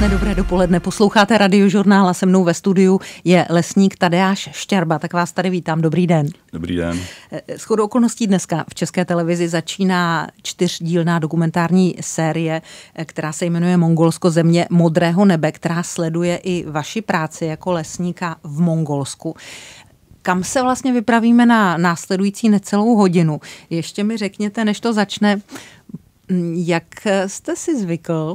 Krásné dobré dopoledne. Posloucháte radiožurnál a se mnou ve studiu je lesník Tadeáš Šťarba. Tak vás tady vítám. Dobrý den. Dobrý den. Eh, eh, s chodou okolností dneska v České televizi začíná čtyřdílná dokumentární série, eh, která se jmenuje Mongolsko země modrého nebe, která sleduje i vaši práci jako lesníka v Mongolsku. Kam se vlastně vypravíme na následující necelou hodinu? Ještě mi řekněte, než to začne, hm, jak jste si zvykl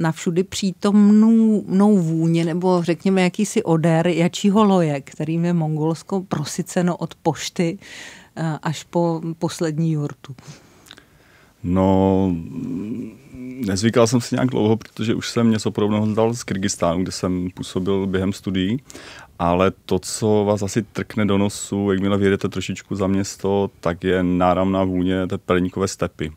na všudy přítomnou mnou vůně, nebo řekněme jakýsi odér jačího loje, kterým je Mongolsko prosiceno od pošty eh, až po poslední jurtu? No, nezvykal jsem si nějak dlouho, protože už jsem něco podobného dal z Kyrgyzstánu, kde jsem působil během studií, ale to, co vás asi trkne do nosu, jakmile vyjedete trošičku za město, tak je náramná vůně té perníkové stepy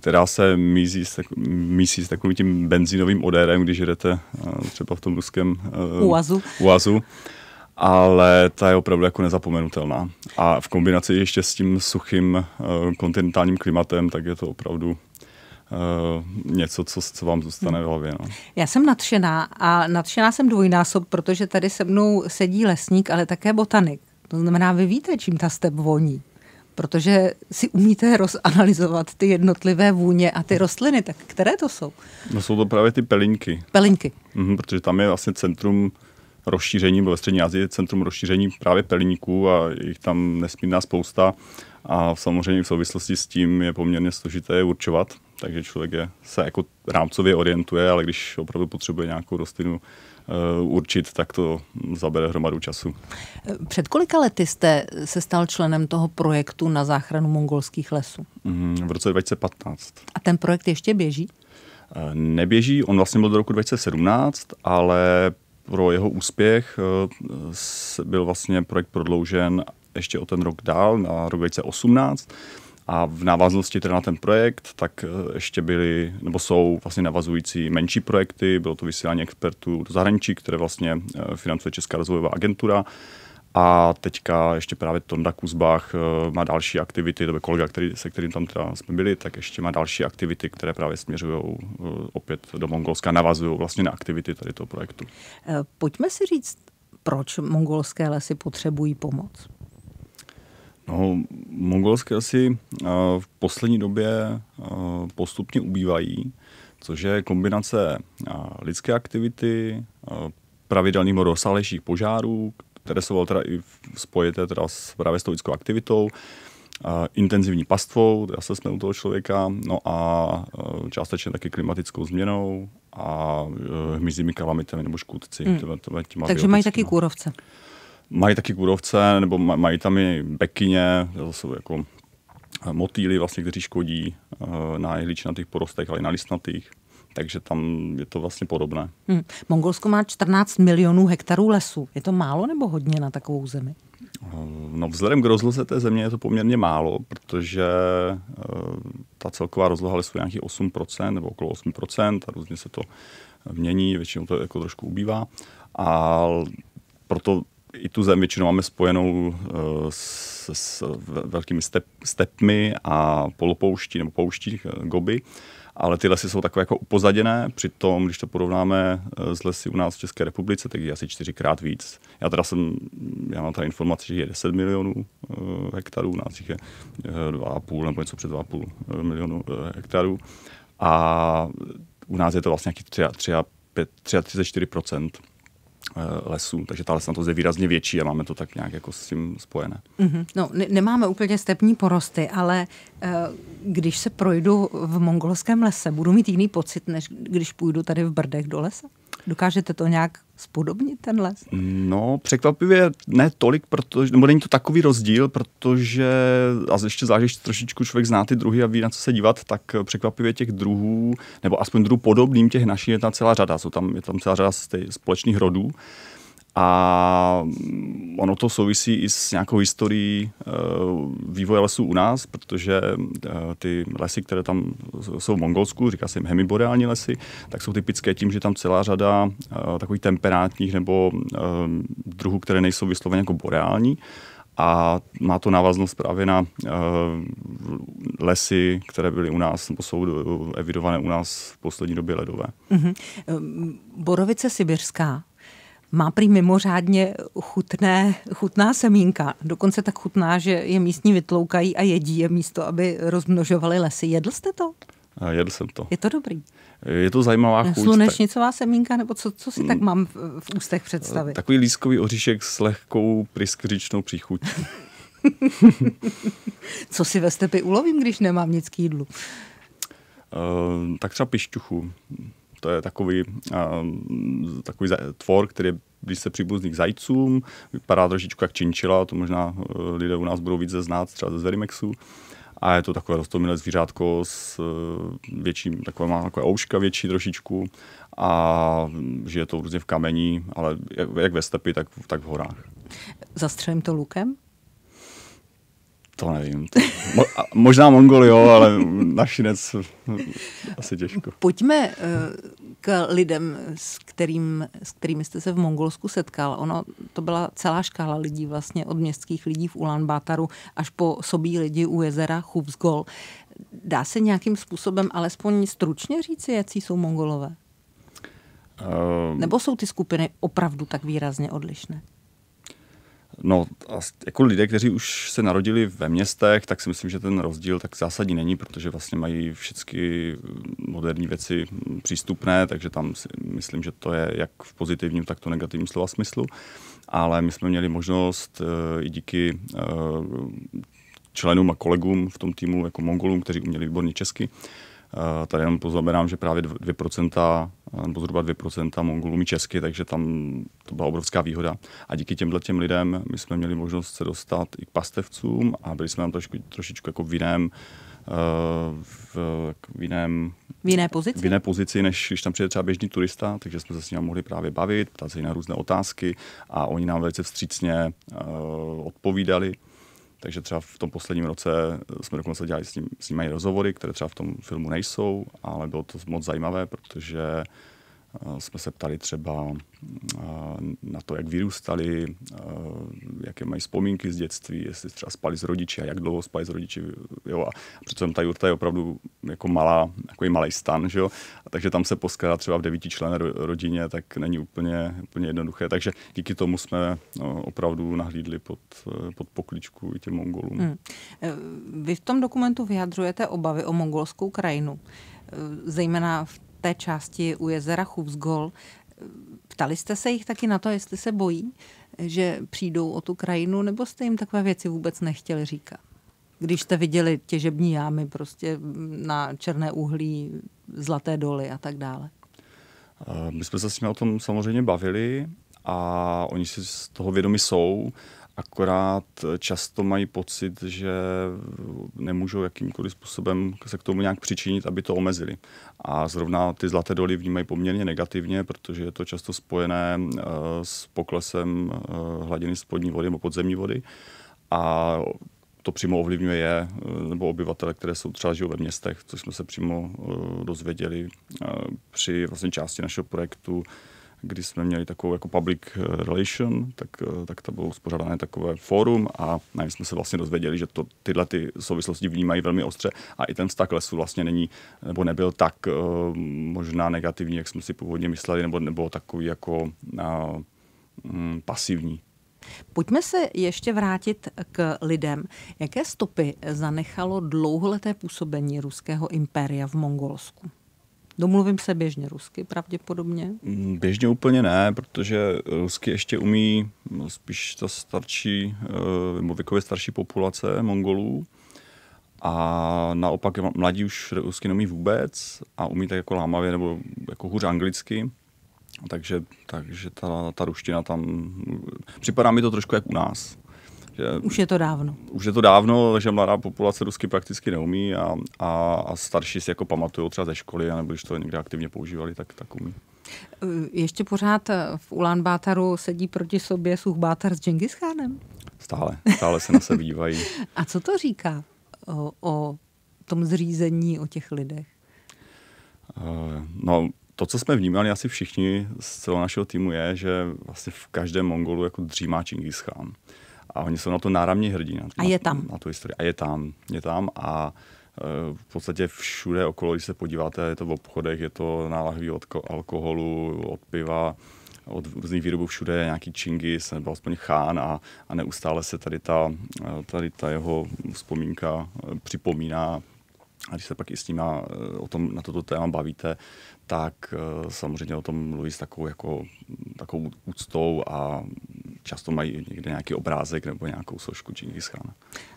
která se mísí s, tak, mísí s takovým tím benzínovým odérem, když jedete eh, třeba v tom ruském eh, uazu. uazu ale ta je opravdu jako nezapomenutelná. A v kombinaci ještě s tím suchým eh, kontinentálním klimatem, tak je to opravdu něco, co, co vám zůstane v hlavě. No. Já jsem nadšená a nadšená jsem dvojnásob, protože tady se mnou sedí lesník, ale také botanik. To znamená, vy víte, čím ta step voní protože si umíte rozanalizovat ty jednotlivé vůně a ty rostliny. Tak které to jsou? No jsou to právě ty pelinky. Pelinky. Mhm, protože tam je vlastně centrum rozšíření, ve střední Asii je centrum rozšíření právě pelinků a jich tam nesmírná spousta. A samozřejmě v souvislosti s tím je poměrně složité určovat, takže člověk je, se jako rámcově orientuje, ale když opravdu potřebuje nějakou rostlinu uh, určit, tak to zabere hromadu času. Před kolika lety jste se stal členem toho projektu na záchranu mongolských lesů? Mm, v roce 2015. A ten projekt ještě běží? Eh, neběží, on vlastně byl do roku 2017, ale pro jeho úspěch eh, byl vlastně projekt prodloužen ještě o ten rok dál, na rok 2018. A v návaznosti teda na ten projekt, tak e, ještě byly, nebo jsou vlastně navazující menší projekty, bylo to vysílání expertů do zahraničí, které vlastně e, financuje Česká rozvojová agentura. A teďka ještě právě Tonda Kuzbach e, má další aktivity, to by kolega, který, se kterým tam teda jsme byli, tak ještě má další aktivity, které právě směřují opět do Mongolska, navazují vlastně na aktivity tady toho projektu. Pojďme si říct, proč mongolské lesy potřebují pomoc? No, mongolsky asi eh, v poslední době eh, postupně ubývají, což je kombinace eh, lidské aktivity, pravidelných rozsáhlejších požárů, které jsou teda i spojité teda s právě s tou lidskou aktivitou, intenzivní pastvou, zase jsme u toho člověka, no a částečně taky klimatickou změnou a hmyzími kalamitami nebo škůdci. Hmm. Těma, těma Takže mají taky kůrovce. Mají taky kůrovce, nebo mají tam i bekyně, to jsou jako eh, motýly, vlastně, kteří škodí eh, na jehličnatých porostech, ale i na listnatých. Takže tam je to vlastně podobné. Hmm. Mongolsko má 14 milionů hektarů lesů. Je to málo nebo hodně na takovou zemi? Eh, no vzhledem k rozloze té země je to poměrně málo, protože ta celková rozloha lesů je nějakých 8% nebo okolo 8% a různě se to mění, většinou to jako trošku ubývá. A proto i tu zem většinou máme spojenou uh, s, s velkými step, stepmi a polopouští nebo pouští eh, goby, ale ty lesy jsou takové jako upozaděné, přitom, když to porovnáme eh, s lesy u nás v České republice, tak je asi čtyřikrát víc. Já teda jsem, já mám tady informaci, že je 10 milionů eh, hektarů, u nás jich je 2,5 nebo něco před 2,5 uh, hektarů a u nás je to vlastně nějaký 3, 3, 5, 34 Eh, lesů, takže ta lesnatost je výrazně větší a máme to tak nějak jako s tím spojené. Mm-hmm. No, ne- nemáme úplně stepní porosty, ale e, když se projdu v mongolském lese, budu mít jiný pocit, než když půjdu tady v Brdech do lesa? Dokážete to nějak spodobnit ten les? No, překvapivě ne tolik, protože, nebo není to takový rozdíl, protože, a ještě zvlášť, trošičku člověk zná ty druhy a ví, na co se dívat, tak překvapivě těch druhů, nebo aspoň druhů podobným těch našich je tam celá řada. Jsou tam, je tam celá řada z společných rodů. A ono to souvisí i s nějakou historií eh, vývoje lesů u nás, protože eh, ty lesy, které tam jsou v Mongolsku, říká se jim hemiboreální lesy, tak jsou typické tím, že tam celá řada eh, takových temperátních nebo druhů, které nejsou vysloveně jako boreální, a má to návaznost právě na e, lesy, které byly u nás, nebo jsou evidované u nás v poslední době ledové. Mm-hmm. Borovice sibirská, má prý mimořádně chutné, chutná semínka. Dokonce tak chutná, že je místní vytloukají a jedí je místo, aby rozmnožovali lesy. Jedl jste to? A jedl jsem to. Je to dobrý. Je to zajímavá chuť. Slunečnicová semínka, nebo co, co si tak mm. mám v, v ústech představit? Takový lískový oříšek s lehkou pryskřičnou příchuť. co si ve stepy ulovím, když nemám nic k jídlu? Uh, tak třeba pišťuchu. To je takový, ehm, takový tvor, který je blízce příbuzný k zajcům, vypadá trošičku jak činčila, to možná eh, lidé u nás budou více znát, třeba ze Zerimexu. A je to takové rostomilé zvířátko s eh, větším, takové má takové ouška větší trošičku a žije to různě v kamení, ale jak, jak ve stepy, tak, tak v horách. Zastřelím to lukem? To nevím. Mo- možná Mongol, jo, ale našinec asi těžko. Pojďme eh, k lidem, s, kterým, s kterými jste se v Mongolsku setkal. Ono, to byla celá škála lidí vlastně, od městských lidí v Ulan Bátaru až po sobí lidi u jezera Chubzgol. Dá se nějakým způsobem alespoň stručně říci, jaký jsou Mongolové? Uh, Nebo jsou ty skupiny opravdu tak výrazně odlišné? No a jako lidé, kteří už se narodili ve městech, tak si myslím, že ten rozdíl tak zásadní není, protože vlastně mají všechny mm, moderní věci mm, přístupné, takže tam si myslím, že to je jak v pozitivním, tak to negativním slova smyslu. Ale my jsme měli možnost eh, i díky eh, členům a kolegům v tom týmu, jako Mongolům, kteří uměli výborně česky, Eh, tady jenom poznamenám, že právě 2%, eh, nebo zhruba 2% Mongolů umí česky, takže tam to byla obrovská výhoda. A díky těmhle těm lidem my jsme měli možnost se dostat i k pastevcům a byli jsme tam trošku, trošičku jako v jiném eh, v, v, jiném, v jiné pozici? V jiné pozici, než když tam přijde třeba běžný turista, takže jsme se s nimi mohli právě bavit, ptát se na různé otázky a oni nám velice vstřícně uh, odpovídali. Takže třeba v tom posledním roce eh, jsme dokonce dělali s ním, s ním rozhovory, které třeba v tom filmu nejsou, ale bylo to moc zajímavé, protože Eh, jsme se ptali třeba eh, na to, jak vyrůstali, eh, jaké mají vzpomínky z dětství, jestli třeba spali s rodiči a jak dlouho spali s rodiči. Jo, a přece ta jurta je opravdu jako malá, jako malý stan, že jo? A takže tam se poskádá třeba v devíti člené rodině, tak není úplně, úplně jednoduché. Takže díky tomu jsme no, opravdu nahlídli pod, pod pokličku i těm Mongolům. Hmm. Vy v tom dokumentu vyjadřujete obavy o mongolskou krajinu, zejména v té části u jezera Chůvzgol. Ptali jste se jich taky na to, jestli se bojí, že přijdou o tu krajinu, nebo jste jim takové věci vůbec nechtěli říkat? Když jste viděli těžební jámy prostě na černé uhlí, zlaté doly a tak dále. Eh, my jsme se s nimi o tom samozřejmě bavili a oni si z toho vědomi jsou akorát eh, často mají pocit, že eh, nemůžou jakýmkoliv způsobem se k tomu nějak přičinit, aby to omezili. A zrovna ty zlaté doly vnímají poměrně negativně, protože je to často spojené eh, s poklesem hladiny spodní vody nebo podzemní vody. A to přímo ovlivňuje je, nebo obyvatele, které jsou třeba žijou ve městech, což jsme se přímo dozvěděli při vlastně části našeho projektu kdy jsme měli takovou jako public eh, relation, tak, eh, tak to bylo uspořádané takové fórum a na jsme se vlastně dozvěděli, že to, tyhle ty souvislosti vnímají velmi ostře a i ten vztah lesu vlastně není, nebo nebyl tak eh, možná negativní, jak jsme si původně mysleli, nebo, nebo takový jako a, m, mm, pasivní. Pojďme se ještě vrátit k lidem. Jaké stopy zanechalo dlouholeté působení ruského impéria v Mongolsku? Domluvím se běžně rusky, pravděpodobně? Mm, běžně úplně ne, protože rusky ještě umí no, spíš ta starší, eh, nebo věkově starší populace Mongolů. A naopak mladí už rusky neumí vůbec a umí tak jako lámavě nebo jako hůř anglicky. Takže, takže ta, ta ruština tam... Připadá mi to trošku jak u nás. Eh, Už je to dávno. Už je to dávno, takže mladá populace rusky prakticky neumí a, a, a starší si jako pamatují třeba ze školy, nebo když to někde aktivně používali, tak, tak umí. Eh, ještě pořád eh, v Ulan Bátaru sedí proti sobě Bátar s Genghis Stále, stále se na sebe dívají. a co to říká o, o tom zřízení, o těch lidech? Uh, no, to, co jsme vnímali asi všichni z celého našeho týmu, je, že vlastně v každém Mongolu jako dřímá Čingischán a oni jsou na to náramně hrdí. Na, a je tam. Na, na tu historii. A je tam, je tam a eh, v podstatě všude okolo, když se podíváte, je to v obchodech, je to nálahví od alkoholu, od piva, od různých výrobů všude je nějaký Čingis nebo aspoň Chán a, a neustále se tady ta, eh, tady ta jeho vzpomínka eh, připomíná. A když se pak i s ním o tom, na toto téma bavíte, tak samozřejmě o tom mluví s takovou, jako, takovou úctou a často mají někde nějaký obrázek nebo nějakou složku Čingischána.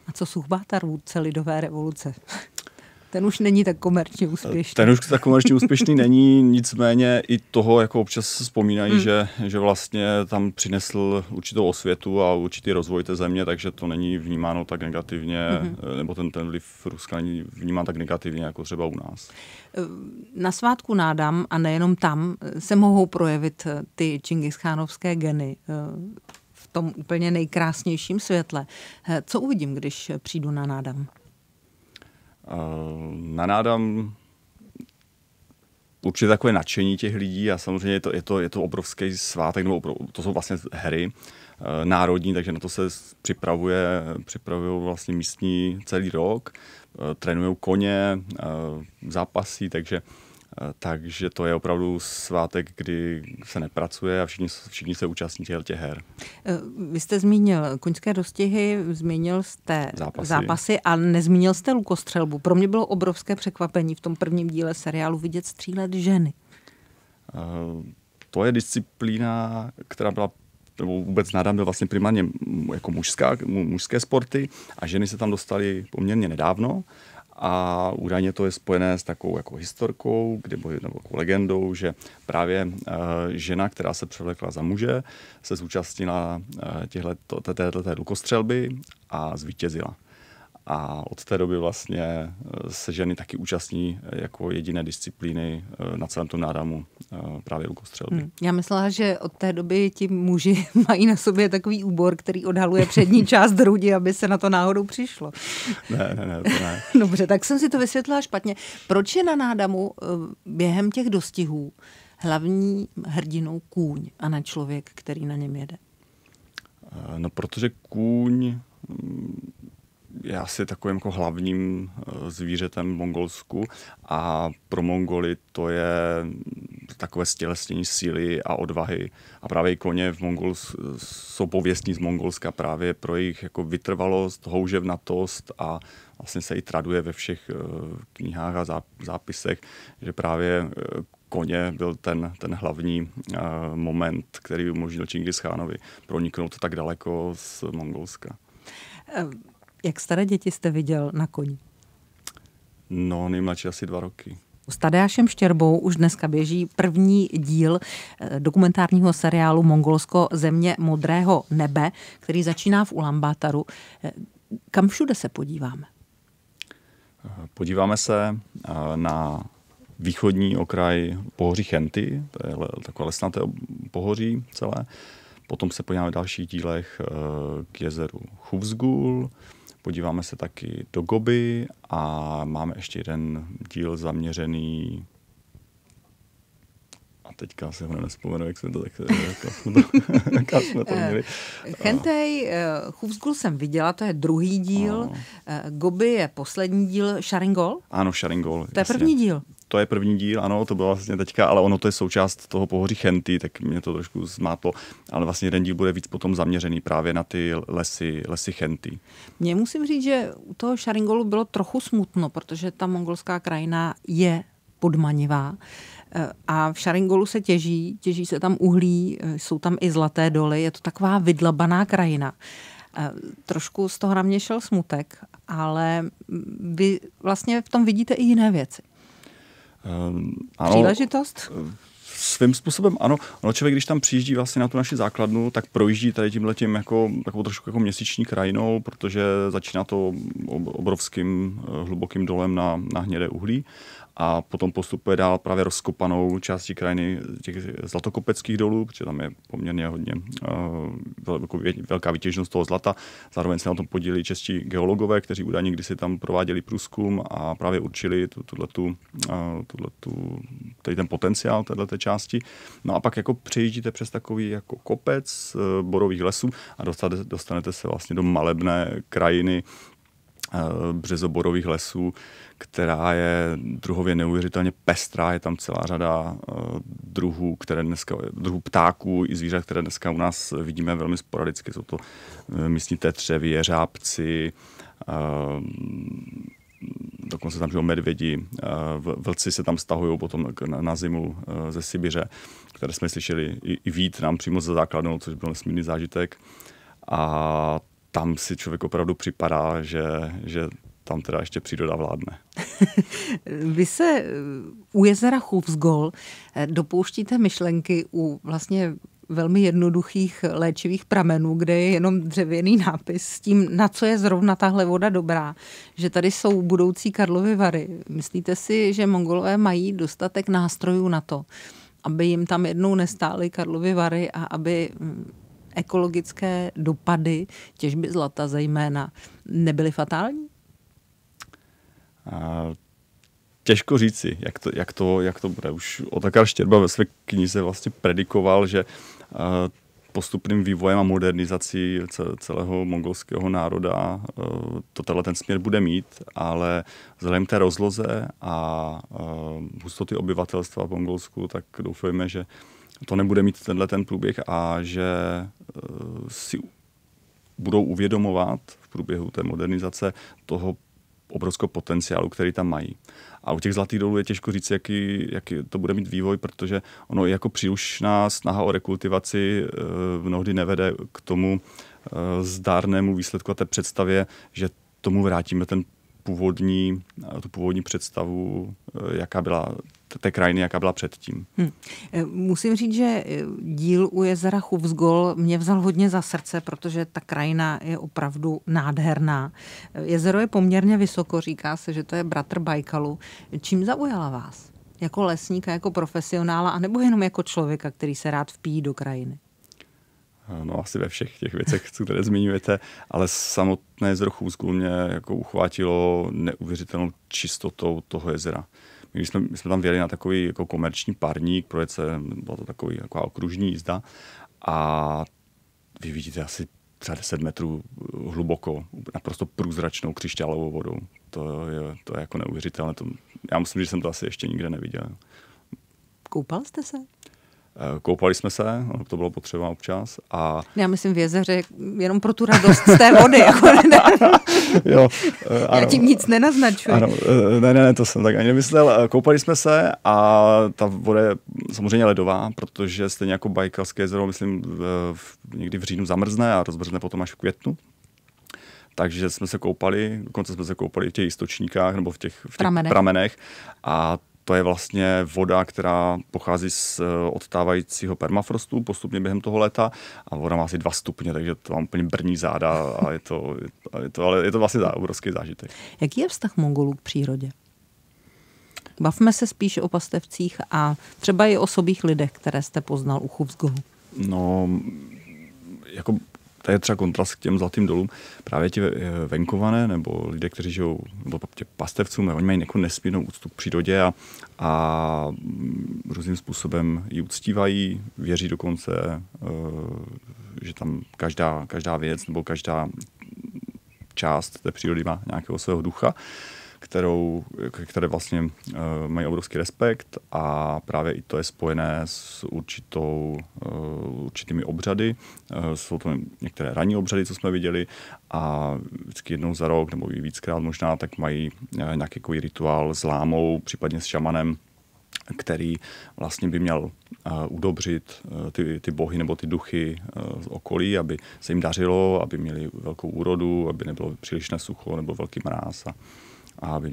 A co Suchbáta, vůdce lidové revoluce? ten už není tak komerčně eh, úspěšný. Ten už tak komerčně úspěšný není, nicméně i toho jako občas vzpomínají, hmm. že, že vlastně tam přinesl určitou osvětu a určitý rozvoj té země, takže to není vnímáno tak negativně, hmm. nebo ten, ten vliv Ruska není vnímán tak negativně jako třeba u nás. Eh, na svátku nádám a nejenom tam eh, se mohou projevit ty čingischánovské geny v tom úplně nejkrásnějším světle. Co uvidím, když přijdu na nádam? nanádám určitě takové nadšení těch lidí a samozřejmě je to, je to, je to obrovský svátek, nebo to jsou vlastně hry eh, národní, takže na to se připravuje, připravují vlastně místní celý rok, eh, trénují koně, eh, zápasy, takže Eh, takže to je opravdu svátek, kdy se nepracuje a všichni, všichni se účastní těch, těch her. Eh, vy jste zmínil koňské dostihy, zmínil jste zápasy. zápasy a nezmínil jste lukostřelbu. Pro mě bylo obrovské překvapení v tom prvním díle seriálu vidět střílet ženy. Eh, to je disciplína, která byla nebo vůbec nádám byl vlastně primárně jako mužská, mužské sporty a ženy se tam dostaly poměrně nedávno. A údajně to je spojené s takovou jako historkou, kdyby, nebo jako legendou, že právě uh, žena, která se převlekla za muže, se zúčastnila uh, těchto, této lukostřelby a zvítězila a od té doby vlastně eh, se ženy taky účastní eh, jako jediné disciplíny eh, na celém tom nádamu právě lukostřelby. Hmm. Já myslela, že od té doby ti muži mají na sobě takový úbor, který odhaluje přední část hrudi, aby se na to náhodou přišlo. Ne, ne, ne. To ne. Dobře, tak jsem si to vysvětlila špatně. Proč je na nádamu během těch dostihů hlavní hrdinou kůň a na člověk, který na něm jede? No, protože kůň mm, je asi takovým jako hlavním eh, zvířetem v Mongolsku a pro Mongoli to je takové stělesnění síly a odvahy. A právě koně v Mongols eh, jsou pověstní z Mongolska právě pro jejich jako vytrvalost, houževnatost a vlastně se i traduje ve všech eh, knihách a zápisech, že právě koně byl ten, ten hlavní moment, který umožnil Čingis Chánovi proniknout tak daleko z Mongolska. Um. Jak staré děti jste viděl na koni? No, nejmladší asi dva roky. S Tadeášem Štěrbou už dneska běží první díl eh, dokumentárního seriálu Mongolsko země modrého nebe, který začíná v Ulambátaru. Eh, kam všude se podíváme? Eh, podíváme se na východní okraj pohoří Chenty, to je takové lesnaté pohoří celé. Potom se podíváme v dalších dílech k jezeru Chuvzgul, Podíváme se taky do Goby a máme ještě jeden díl zaměřený a teďka se ho nespomenu, jak jsme to tak eh, jako- jak jsme to měli. Chentej, eh, eh, Chůvzgul jsem viděla, to je druhý díl. Goby je poslední díl, Sharingol? Ano, Sharingol. To je jasně. první díl to je první díl, ano, to bylo vlastně teďka, ale ono to je součást toho pohoří Chenty, tak mě to trošku zmátlo, ale vlastně jeden díl bude víc potom zaměřený právě na ty lesy, lesy Chenty. Mně musím říct, že u toho Šaringolu bylo trochu smutno, protože ta mongolská krajina je podmanivá. Eh, a v Šaringolu se těží, těží se tam uhlí, eh, jsou tam i zlaté doly, je to taková vydlabaná krajina. Eh, trošku z toho na mě šel smutek, ale vy vlastně v tom vidíte i jiné věci. Ehm, ano, Příležitost? svým způsobem ano. Ono člověk, když tam přijíždí vlastně na tu naši základnu, tak projíždí tady tímhle tím jako takovou trošku jako měsíční krajinou, protože začíná to obrovským eh, hlubokým dolem na, na hnědé uhlí a potom postupuje dál právě rozkopanou částí krajiny těch zlatokopeckých dolů, protože tam je poměrně hodně uh, velká vytěžnost toho zlata. Zároveň se na tom podílí čeští geologové, kteří údajně kdysi tam prováděli průzkum a právě určili eh, tady ten potenciál této části. No a pak jako přejíždíte přes takový jako kopec uh, borových lesů a dostanete se vlastně do malebné krajiny, Eh, březoborových lesů, která je druhově neuvěřitelně pestrá. Je tam celá řada eh, druhů, které dneska, druhů ptáků i zvířat, které dneska u nás vidíme velmi sporadicky. Jsou to eh, místní tetřevy, jeřábci, dokonce tam žijou medvědi, vlci se tam stahují potom na zimu ze Sibiře, které jsme slyšeli i, vít nám přímo za základnou, což byl nesmírný zážitek. A tam si člověk opravdu připadá, že, že tam teda ještě příroda vládne. Vy se eh, u jezera Chůvzgol eh, dopouštíte myšlenky u vlastně velmi jednoduchých léčivých pramenů, kde je jenom dřevěný nápis s tím, na co je zrovna tahle voda dobrá. Že tady jsou budoucí Karlovy Vary. Myslíte si, že Mongolové mají dostatek nástrojů na to, aby jim tam jednou nestály Karlovy Vary a aby hm, ekologické dopady těžby zlata zejména nebyly fatální? A těžko říci, jak to, jak to, jak to bude. Už Otakar Štěrba ve své knize vlastně predikoval, že postupným vývojem a modernizací celého mongolského národa to tenhle ten směr bude mít, ale vzhledem k té rozloze a hustoty obyvatelstva v Mongolsku, tak doufujeme, že to nebude mít tenhle ten průběh a že eh, si budou uvědomovat v průběhu té modernizace toho obrovského potenciálu, který tam mají. A u těch zlatých dolů je těžko říct, jaký, jaký to bude mít vývoj, protože ono jako přílišná snaha o rekultivaci eh, mnohdy nevede k tomu eh, zdárnému výsledku a té představě, že tomu vrátíme ten původní, tu původní představu, jaká byla té krajiny, jaká byla předtím. Hmm. Musím říct, že eh, díl u jezera Chuvzgol mě vzal hodně za srdce, protože ta krajina je opravdu nádherná. Eh, jezero je poměrně vysoko, říká se, že to je bratr Bajkalu. Čím zaujala vás? Jako lesníka, jako profesionála, anebo jenom jako člověka, který se rád vpíjí do krajiny? no asi ve všech těch věcech, které zmiňujete, ale samotné jezero Chuvzgol mě jako uchvátilo neuvěřitelnou čistotou toho jezera. Když jsme, my jsme tam vyjeli na takový jako komerční parník, projet se, byla to takový, taková okružní jízda a vy vidíte asi třeba 10 metrů hluboko, naprosto průzračnou křišťálovou vodou. To je, to je jako neuvěřitelné. To, já musím říct, že jsem to asi ještě nikde neviděl. Koupal jste se? Eh, koupali jsme se, to bylo potřeba občas. A... Já myslím v jezeře jenom pro tu radost z té vody. jako ne, jo, eh, ano, Já tím nic nenaznačuji. Ano, eh, ne, ne, ne, to jsem tak ani nemyslel. Koupali jsme se a ta voda je samozřejmě ledová, protože stejně jako Bajkalské jezero, myslím, v, někdy v říjnu zamrzne a rozmrzne potom až v květnu. Takže jsme se koupali, dokonce jsme se koupali v těch istočníkách nebo v těch, v těch pramenech. pramenech a to je vlastně voda, která pochází z eh, odtávajícího permafrostu postupně během toho léta a voda má asi dva stupně, takže to vám úplně brní záda a je to, je to, ale je to vlastně zá, obrovský zážitek. Jaký je vztah Mongolů k přírodě? Bavme se spíš o pastevcích a třeba i o sobých lidech, které jste poznal u Chuvsgohu. No, jako to je třeba kontrast k těm zlatým dolům. Právě ti eh, venkované nebo lidé, kteří žijou, nebo tě pastevcům, oni mají nějakou nesmírnou úctu k přírodě a, a mm, různým způsobem ji uctívají, věří dokonce, eh, že tam každá, každá věc nebo každá část té přírody má nějakého svého ducha kterou, které vlastně eh, mají obrovský respekt a právě i to je spojené s určitou, eh, určitými obřady. Eh, jsou to některé ranní obřady, co jsme viděli a vždycky jednou za rok nebo i víckrát možná, tak mají nějaký rituál s lámou, případně s šamanem, který vlastně by měl udobřit ty, ty bohy nebo ty duchy z okolí, aby se jim dařilo, aby měli velkou úrodu, aby nebylo přílišné sucho nebo velký mráz. A, a aby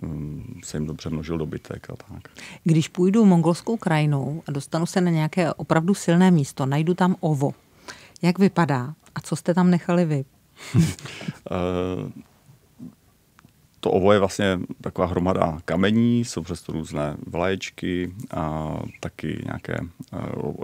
mm, se jim dobře množil dobytek a tak. Když půjdu mongolskou krajinou a dostanu se na nějaké opravdu silné místo, najdu tam ovo. Jak vypadá a co jste tam nechali vy? Eh, to ovo je vlastně taková hromada kamení, jsou přesto různé vlaječky a taky nějaké eh,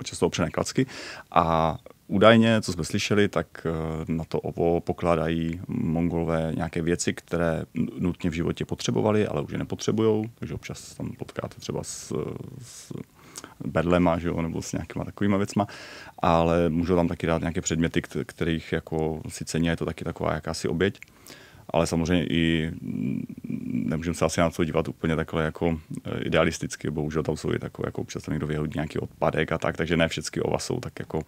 často opřené klacky a Údajně, co jsme slyšeli, tak eh, na to ovo pokládají mongolové nějaké věci, které nutně v životě potřebovali, ale už je nepotřebují, takže občas tam potkáte třeba s, s berlema, že jo, nebo s nějakýma takovýma věcma, ale můžou tam taky dát nějaké předměty, kterých jako si cení, je to taky taková jakási oběť. Uh, ale samozřejmě i mm, nemůžeme se asi na to dívat úplně takhle jako eh, idealisticky, bohužel tam jsou i takové, jako občas někdo vyhodí nějaký odpadek a tak, takže ne všechny ova jsou tak jako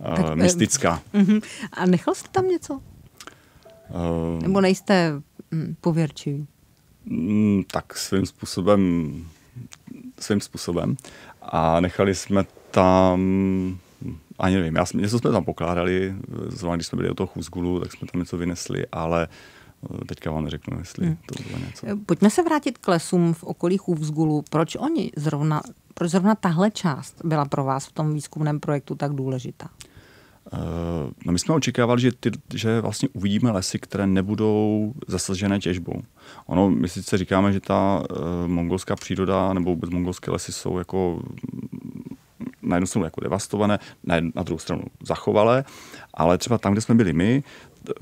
eh, tak, eh, mystická. uh A nechal jste tam něco? Uh, Nebo nejste um, pověrčivý? Um, tak svým způsobem, svým způsobem. A nechali jsme tam ani nevím, já, jsme, něco jsme tam pokládali, zrovna když jsme byli u toho chůzgulu, tak jsme tam něco vynesli, ale Eh, teďka vám neřeknu, jestli hmm. to bylo něco. Eh, pojďme se vrátit k lesům v okolí Chůvzgulu. Proč oni zrovna, proč zrovna tahle část byla pro vás v tom výzkumném projektu tak důležitá? Eh, no my jsme očekávali, že, ty, že vlastně uvidíme lesy, které nebudou zasažené těžbou. Ono, my sice říkáme, že ta e, mongolská příroda nebo vůbec mongolské lesy jsou jako na jednu stranu jako devastované, na, jednu, na druhou stranu zachovalé, ale třeba tam, kde jsme byli my,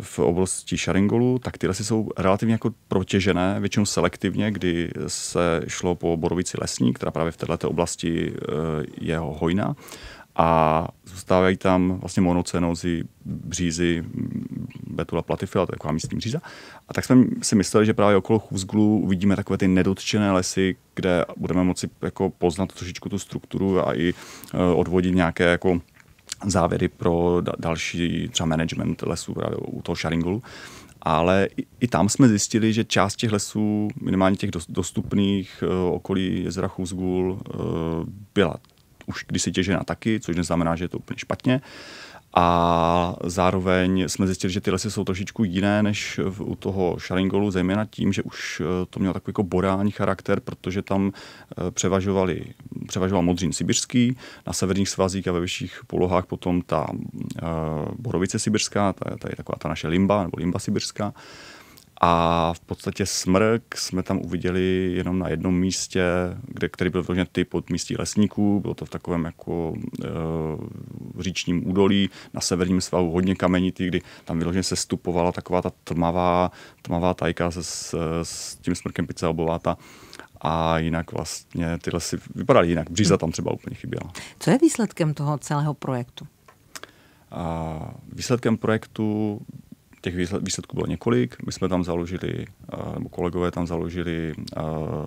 v oblasti Sharingolu, tak ty lesy jsou relativně jako protěžené, většinou selektivně, kdy se šlo po borovici lesní, která právě v této oblasti eh, je hojná a zůstávají tam vlastně monocenózy, břízy, mm, betula platyfila, to je taková místní bříza. A tak jsme si mysleli, že právě okolo Chůzglu uvidíme takové ty nedotčené lesy, kde budeme moci jako poznat trošičku tu strukturu a i eh, odvodit nějaké jako závěry pro další třeba management lesů právě u toho Sharingulu. Ale i, i tam jsme zjistili, že část těch lesů, minimálně těch dostupných e, okolí jezera Chuzgul, e, byla už kdysi těžena taky, což neznamená, že je to úplně špatně. A zároveň jsme zjistili, že ty lesy jsou trošičku jiné než u toho Sharingolu, zejména tím, že už eh, to mělo takový jako borální charakter, protože tam eh, převažovali, převažoval modřín sibirský, na severních svazích a ve vyšších polohách potom ta eh, borovice sibirská, ta, ta je taková ta naše limba, nebo limba sibirská. A v podstatě smrk jsme tam uviděli jenom na jednom místě, kde, který byl vložen typ pod místí lesníků. Bylo to v takovém jako e, říčním údolí na severním svahu hodně kamenitý, kdy tam vyloženě se stupovala taková ta tmavá, tmavá tajka se, s, s tím smrkem pizza obováta a jinak vlastně ty lesy vypadaly jinak. Bříza tam třeba úplně chyběla. Co je výsledkem toho celého projektu? A výsledkem projektu Těch výsledků bylo několik. My jsme tam založili, eh, nebo kolegové tam založili eh,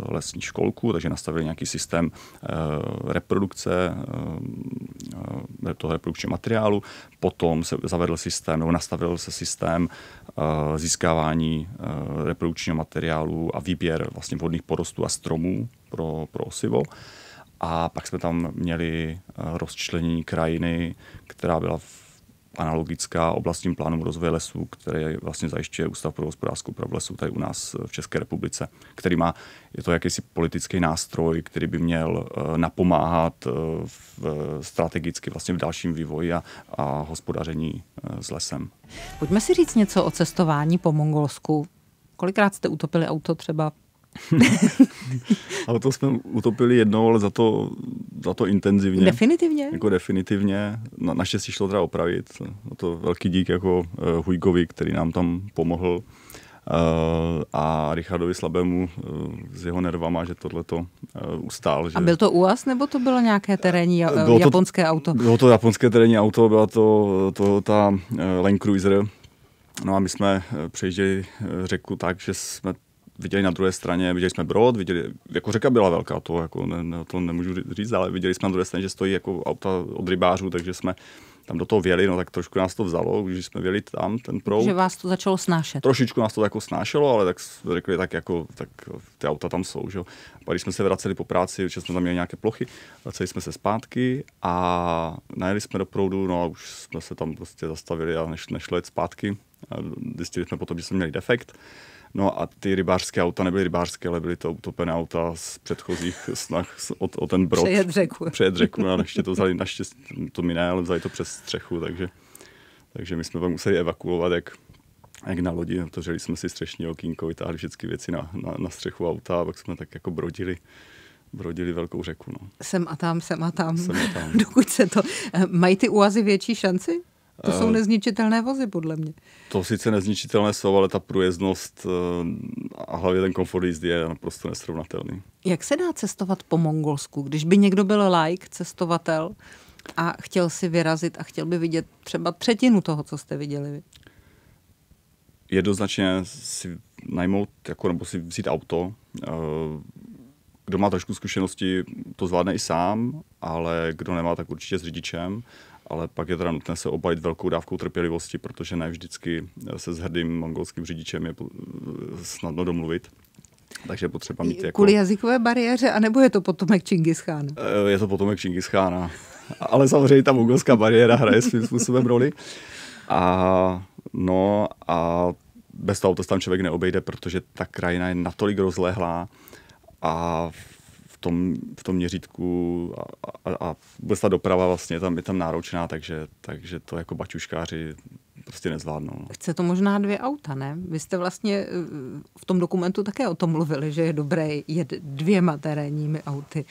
lesní školku, takže nastavili nějaký systém eh, reprodukce toho reprodukčního materiálu. Potom se zavedl systém, nebo nastavil se systém získávání reprodukčního materiálu a výběr vlastně vodných porostů a stromů pro, pro osivo. A pak jsme tam měli rozčlenění krajiny, která byla v analogická oblastním plánům rozvoje lesů, které vlastně zajišťuje Ústav pro hospodářskou pro lesů tady u nás eh, v České republice, který má, je to jakýsi politický nástroj, který by měl eh, napomáhat eh, v, strategicky vlastně v dalším vývoji a, a hospodaření s lesem. Pojďme si říct něco o cestování po Mongolsku. Kolikrát jste utopili auto třeba ale to jsme utopili jednou, ale za to, za to intenzivně. Definitivně? Jako definitivně. Na, naštěstí šlo teda opravit. Na to velký dík jako uh, Hujkovi, který nám tam pomohl uh, a Richardovi Slabému uh, s jeho nervama, že tohle to uh, ustál. Že... A byl to UAS nebo to bylo nějaké terénní uh, bylo japonské to, auto? Bylo to japonské terénní auto, byla to, to ta uh, Land Cruiser, No a my jsme přejižděli řeku tak, že jsme viděli na druhé straně, viděli jsme Brod, viděli, jako řeka byla velká, to, jako ne, to nemůžu říct, ale viděli jsme na druhé straně, že stojí jako auta od rybářů, takže jsme tam do toho věli, no tak trošku nás to vzalo, když jsme věli tam ten proud. Že vás to začalo snášet. Trošičku nás to jako snášelo, ale tak řekli, tak jako, tak ty auta tam jsou, že jo. když jsme se vraceli po práci, že jsme tam měli nějaké plochy, vraceli jsme se zpátky a najeli jsme do proudu, no a už jsme se tam prostě zastavili a nešlo nešli zpátky. A zjistili jsme potom, že jsme měli defekt No a ty rybářské auta nebyly rybářské, ale byly to utopené auta z předchozích snah o, o ten brod. Přejet řeku. Přejet řeku, no, ale ještě to vzali, naštěstí to miné, ale vzali to přes střechu, takže, takže my jsme pak museli evakuovat, jak, jak na lodi, protože jsme si střešní okýnko, vytáhli všechny věci na, na, na střechu auta a pak jsme tak jako brodili brodili velkou řeku. No. Sem a tam, sem a tam, sem a tam. dokud se to... Eh, mají ty úazy větší šanci? To jsou eh, nezničitelné vozy, podle mě. To sice nezničitelné jsou, ale ta průjezdnost eh, a hlavně ten komfort jízdy je naprosto nesrovnatelný. Jak se dá cestovat po Mongolsku? Když by někdo byl like, cestovatel, a chtěl si vyrazit a chtěl by vidět třeba třetinu toho, co jste viděli vy? Jednoznačně si najmout, jako, nebo si vzít auto. Eh, kdo má trošku zkušenosti, to zvládne i sám, ale kdo nemá, tak určitě s řidičem ale pak je teda nutné se obajit velkou dávkou trpělivosti, protože ne vždycky eh, se s hrdým mongolským řidičem je eh, snadno domluvit. Takže potřeba mít jako... Kvůli jazykové bariéře, anebo je to potomek Čingischána? Eh, je to potomek Čingischána. Ale samozřejmě ta mongolská bariéra hraje svým způsobem roli. A no a bez toho to tam člověk neobejde, protože ta krajina je natolik rozlehlá a v tom, v tom měřítku a, a, a vůbec ta doprava vlastně je tam, je tam náročná, takže, takže to jako baťuškáři prostě nezvládnou. No. Chce to možná dvě auta, ne? Vy jste vlastně eh, v tom dokumentu také o tom mluvili, že je dobré jet dvěma terénními auty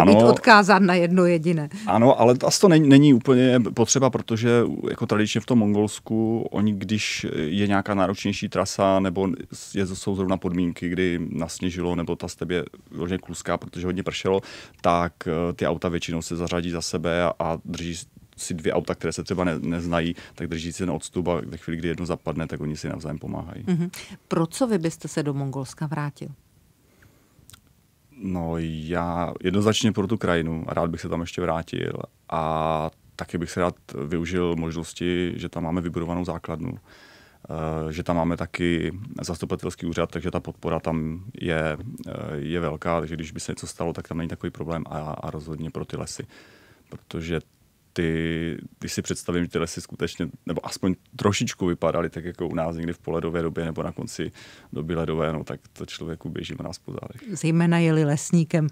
ano, nebýt odkázán na jedno jediné. Ano, ale asi to není, není úplně potřeba, protože jako tradičně v tom Mongolsku, oni když je nějaká náročnější trasa, nebo je, jsou zrovna podmínky, kdy nasněžilo, nebo ta stebě je kluská, protože hodně pršelo, tak eh, ty auta většinou se zařadí za sebe a, a drží si dvě auta, které se třeba ne, neznají, tak drží si na odstup a ve chvíli, kdy jedno zapadne, tak oni si navzájem pomáhají. Mm-hmm. Pro co vy byste se do Mongolska vrátil? No já jednoznačně pro tu krajinu a rád bych se tam ještě vrátil a taky bych se rád využil možnosti, že tam máme vybudovanou základnu, eh, že tam máme taky zastupitelský úřad, takže ta podpora tam je, eh, je velká, takže když by se něco stalo, tak tam není takový problém a, a rozhodně pro ty lesy, protože ty, když si představím, že ty lesy skutečně, nebo aspoň trošičku vypadaly tak jako u nás někdy v poledové době nebo na konci doby ledové, no tak to člověku běží na nás po zádech. Zejména jeli lesníkem.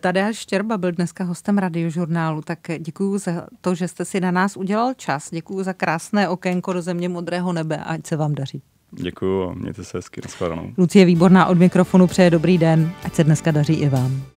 Tadeáš Štěrba byl dneska hostem radiožurnálu, tak děkuji za to, že jste si na nás udělal čas. Děkuji za krásné okénko do země modrého nebe a ať se vám daří. Děkuji a mějte se hezky. Naschledanou. Lucie Výborná od mikrofonu přeje dobrý den. Ať se dneska daří i vám.